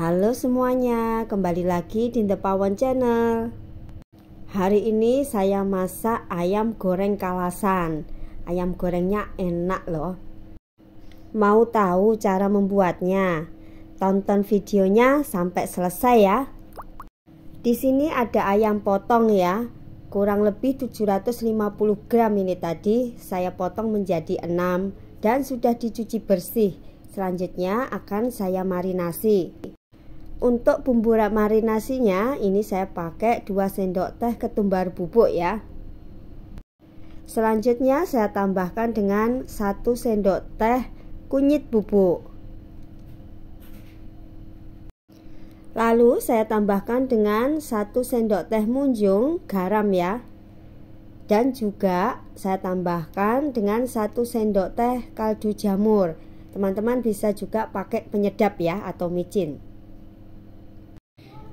Halo semuanya, kembali lagi di The Pawon Channel. Hari ini saya masak ayam goreng kalasan. Ayam gorengnya enak loh. Mau tahu cara membuatnya? Tonton videonya sampai selesai ya. Di sini ada ayam potong ya. Kurang lebih 750 gram ini tadi saya potong menjadi 6 dan sudah dicuci bersih. Selanjutnya akan saya marinasi untuk bumbu marinasinya ini saya pakai 2 sendok teh ketumbar bubuk ya Selanjutnya saya tambahkan dengan 1 sendok teh kunyit bubuk Lalu saya tambahkan dengan 1 sendok teh munjung garam ya Dan juga saya tambahkan dengan 1 sendok teh kaldu jamur Teman-teman bisa juga pakai penyedap ya atau micin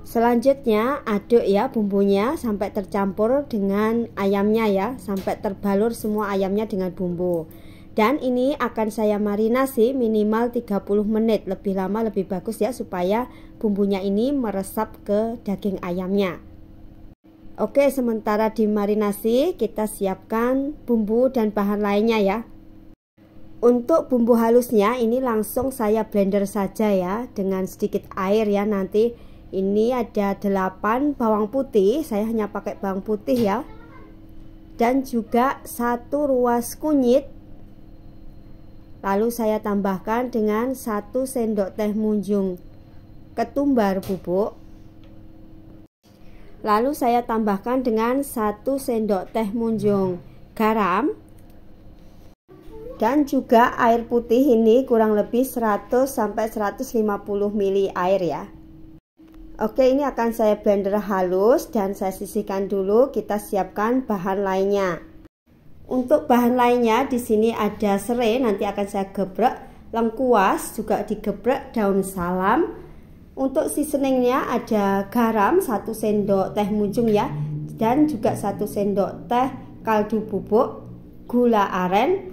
Selanjutnya aduk ya bumbunya sampai tercampur dengan ayamnya ya Sampai terbalur semua ayamnya dengan bumbu Dan ini akan saya marinasi minimal 30 menit Lebih lama lebih bagus ya supaya bumbunya ini meresap ke daging ayamnya Oke sementara dimarinasi kita siapkan bumbu dan bahan lainnya ya untuk bumbu halusnya ini langsung saya blender saja ya dengan sedikit air ya nanti ini ada 8 bawang putih saya hanya pakai bawang putih ya dan juga satu ruas kunyit lalu saya tambahkan dengan satu sendok teh munjung ketumbar bubuk lalu saya tambahkan dengan satu sendok teh munjung garam dan juga air putih ini kurang lebih 100 sampai 150 ml air ya Oke ini akan saya blender halus dan saya sisihkan dulu kita siapkan bahan lainnya Untuk bahan lainnya di sini ada serai nanti akan saya gebrek. Lengkuas juga digebrek. daun salam Untuk seasoningnya ada garam 1 sendok teh munjung ya Dan juga 1 sendok teh kaldu bubuk Gula aren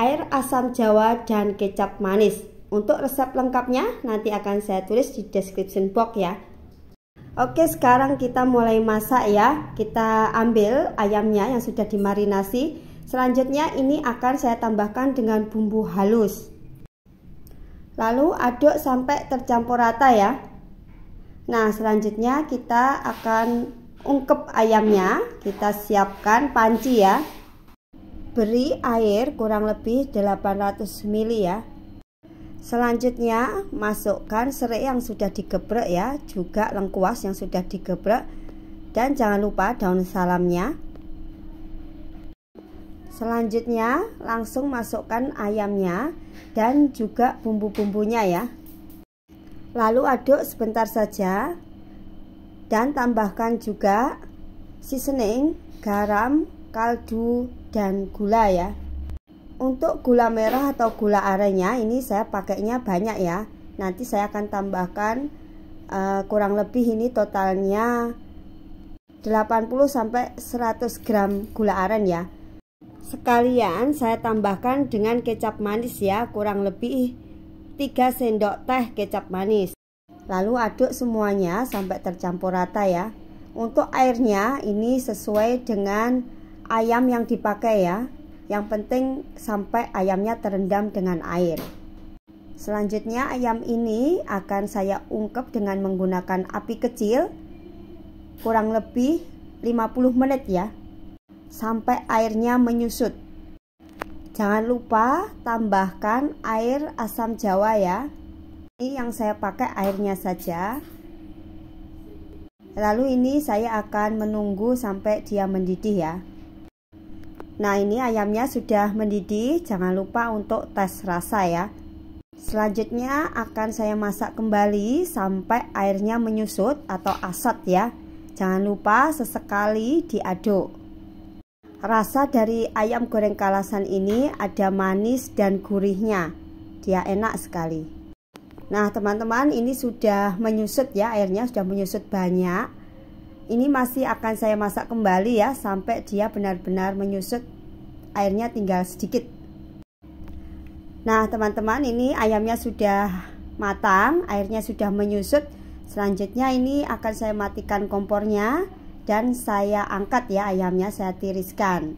air asam jawa dan kecap manis untuk resep lengkapnya nanti akan saya tulis di description box ya. Oke, sekarang kita mulai masak ya. Kita ambil ayamnya yang sudah dimarinasi. Selanjutnya ini akan saya tambahkan dengan bumbu halus. Lalu aduk sampai tercampur rata ya. Nah, selanjutnya kita akan ungkep ayamnya. Kita siapkan panci ya. Beri air kurang lebih 800 ml ya. Selanjutnya masukkan serai yang sudah digebrek ya, juga lengkuas yang sudah digebrek dan jangan lupa daun salamnya. Selanjutnya langsung masukkan ayamnya dan juga bumbu-bumbunya ya. Lalu aduk sebentar saja dan tambahkan juga seasoning, garam, kaldu, dan gula ya. Untuk gula merah atau gula arennya ini saya pakainya banyak ya. Nanti saya akan tambahkan uh, kurang lebih ini totalnya 80 sampai 100 gram gula aren ya. Sekalian saya tambahkan dengan kecap manis ya, kurang lebih 3 sendok teh kecap manis. Lalu aduk semuanya sampai tercampur rata ya. Untuk airnya ini sesuai dengan ayam yang dipakai ya yang penting sampai ayamnya terendam dengan air. Selanjutnya ayam ini akan saya ungkep dengan menggunakan api kecil kurang lebih 50 menit ya sampai airnya menyusut. Jangan lupa tambahkan air asam jawa ya. Ini yang saya pakai airnya saja. Lalu ini saya akan menunggu sampai dia mendidih ya. Nah ini ayamnya sudah mendidih jangan lupa untuk tes rasa ya Selanjutnya akan saya masak kembali sampai airnya menyusut atau asat ya Jangan lupa sesekali diaduk Rasa dari ayam goreng kalasan ini ada manis dan gurihnya Dia enak sekali Nah teman-teman ini sudah menyusut ya airnya sudah menyusut banyak ini masih akan saya masak kembali ya sampai dia benar-benar menyusut airnya tinggal sedikit nah teman-teman ini ayamnya sudah matang airnya sudah menyusut selanjutnya ini akan saya matikan kompornya dan saya angkat ya ayamnya saya tiriskan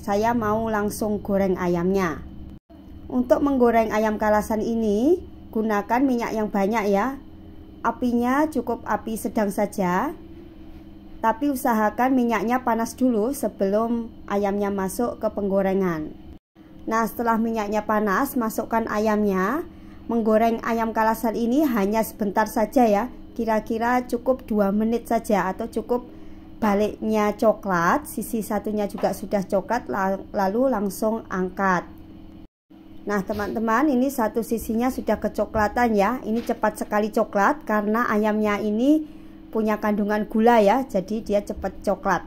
saya mau langsung goreng ayamnya untuk menggoreng ayam kalasan ini gunakan minyak yang banyak ya apinya cukup api sedang saja tapi usahakan minyaknya panas dulu sebelum ayamnya masuk ke penggorengan. Nah, setelah minyaknya panas, masukkan ayamnya. Menggoreng ayam kalasan ini hanya sebentar saja ya, kira-kira cukup 2 menit saja atau cukup baliknya coklat, sisi satunya juga sudah coklat, lalu langsung angkat. Nah teman-teman ini satu sisinya sudah kecoklatan ya Ini cepat sekali coklat karena ayamnya ini punya kandungan gula ya, jadi dia cepat coklat.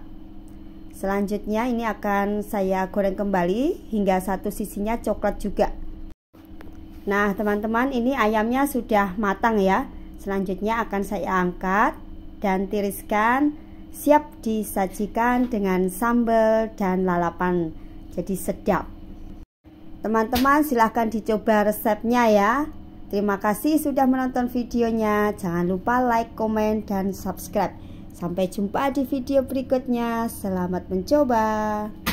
Selanjutnya ini akan saya goreng kembali hingga satu sisinya coklat juga. Nah, teman-teman, ini ayamnya sudah matang ya. Selanjutnya akan saya angkat dan tiriskan, siap disajikan dengan sambal dan lalapan. Jadi sedap. Teman-teman silahkan dicoba resepnya ya. Terima kasih sudah menonton videonya. Jangan lupa like, komen, dan subscribe. Sampai jumpa di video berikutnya. Selamat mencoba.